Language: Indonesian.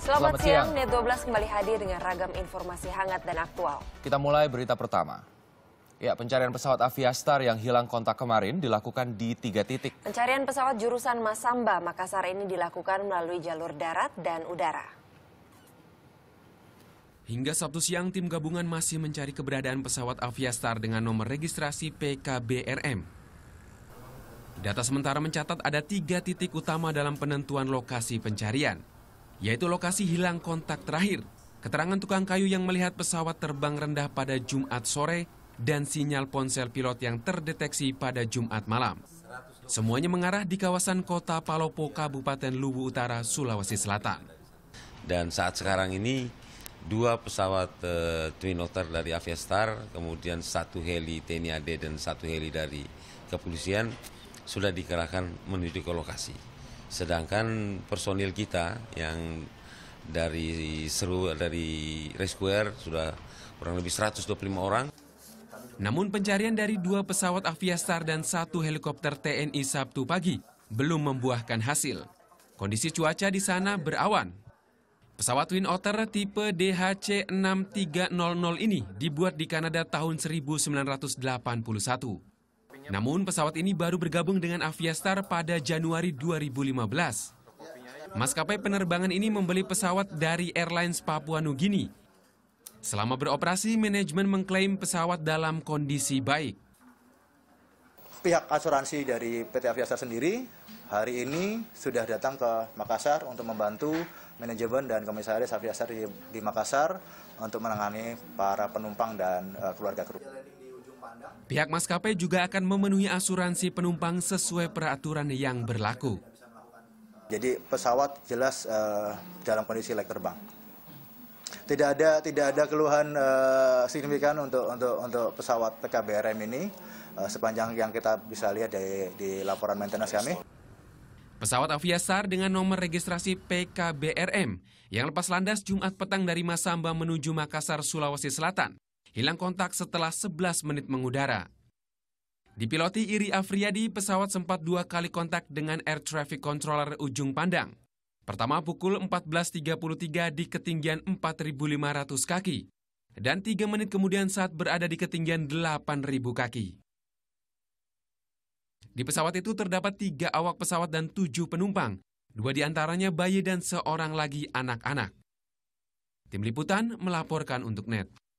Selamat, Selamat siang, siang. Net 12 kembali hadir dengan ragam informasi hangat dan aktual. Kita mulai berita pertama. Ya, pencarian pesawat Aviastar yang hilang kontak kemarin dilakukan di tiga titik. Pencarian pesawat jurusan Masamba, Makassar ini dilakukan melalui jalur darat dan udara. Hingga Sabtu siang, tim gabungan masih mencari keberadaan pesawat Aviastar dengan nomor registrasi PKBRM. Data sementara mencatat ada tiga titik utama dalam penentuan lokasi pencarian yaitu lokasi hilang kontak terakhir, keterangan tukang kayu yang melihat pesawat terbang rendah pada Jumat sore, dan sinyal ponsel pilot yang terdeteksi pada Jumat malam. Semuanya mengarah di kawasan kota Palopo, Kabupaten Luwu Utara, Sulawesi Selatan. Dan saat sekarang ini dua pesawat uh, Twin Otter dari Aviastar, kemudian satu heli TNI AD dan satu heli dari kepolisian sudah dikerahkan menuju ke lokasi. Sedangkan personil kita yang dari seru dari Rescuer sudah kurang lebih 125 orang. Namun pencarian dari dua pesawat Aviastar dan satu helikopter TNI Sabtu pagi belum membuahkan hasil. Kondisi cuaca di sana berawan. Pesawat Twin Otter tipe DHC 6300 ini dibuat di Kanada tahun 1981. Namun pesawat ini baru bergabung dengan Aviastar pada Januari 2015. Maskapai penerbangan ini membeli pesawat dari Airlines Papua Nugini. Selama beroperasi, manajemen mengklaim pesawat dalam kondisi baik. Pihak asuransi dari PT Aviastar sendiri hari ini sudah datang ke Makassar untuk membantu manajemen dan komisaris Aviastar di, di Makassar untuk menangani para penumpang dan uh, keluarga kru. Pihak maskapai juga akan memenuhi asuransi penumpang sesuai peraturan yang berlaku. Eh, Jadi pesawat jelas uh, dalam kondisi layak terbang. Tidak ada tidak ada keluhan uh, signifikan untuk untuk untuk pesawat PKBRM ini uh, sepanjang yang kita bisa lihat dari di laporan maintenance kami. Pesawat Aviasar dengan nomor registrasi PKBRM yang lepas landas Jumat petang dari Masamba menuju Makassar, Sulawesi Selatan hilang kontak setelah 11 menit mengudara. Dipiloti Iri Afriyadi, pesawat sempat dua kali kontak dengan air traffic controller ujung pandang. Pertama pukul 14.33 di ketinggian 4.500 kaki, dan tiga menit kemudian saat berada di ketinggian 8.000 kaki. Di pesawat itu terdapat tiga awak pesawat dan tujuh penumpang, dua diantaranya bayi dan seorang lagi anak-anak. Tim Liputan melaporkan untuk NET.